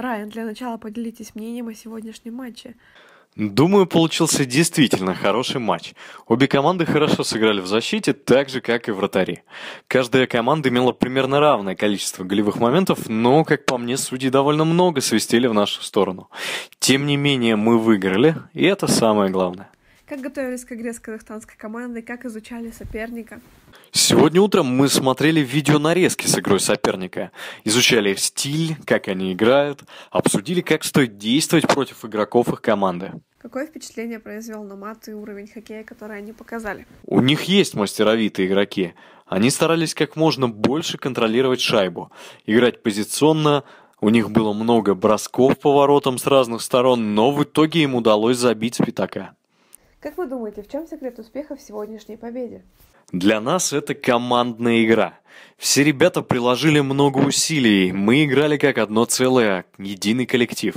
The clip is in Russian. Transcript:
Райан, для начала поделитесь мнением о сегодняшнем матче. Думаю, получился действительно хороший матч. Обе команды хорошо сыграли в защите, так же, как и вратари. Каждая команда имела примерно равное количество голевых моментов, но, как по мне, судьи довольно много свистели в нашу сторону. Тем не менее, мы выиграли, и это самое главное. Как готовились к игре с казахстанской командой, как изучали соперника? Сегодня утром мы смотрели видеонарезки с игрой соперника, изучали стиль, как они играют, обсудили, как стоит действовать против игроков их команды. Какое впечатление произвел на мат и уровень хоккея, который они показали? У них есть мастеровитые игроки. Они старались как можно больше контролировать шайбу, играть позиционно, у них было много бросков по воротам с разных сторон, но в итоге им удалось забить с пятака. Как вы думаете, в чем секрет успеха в сегодняшней победе? Для нас это командная игра. Все ребята приложили много усилий, мы играли как одно целое, единый коллектив.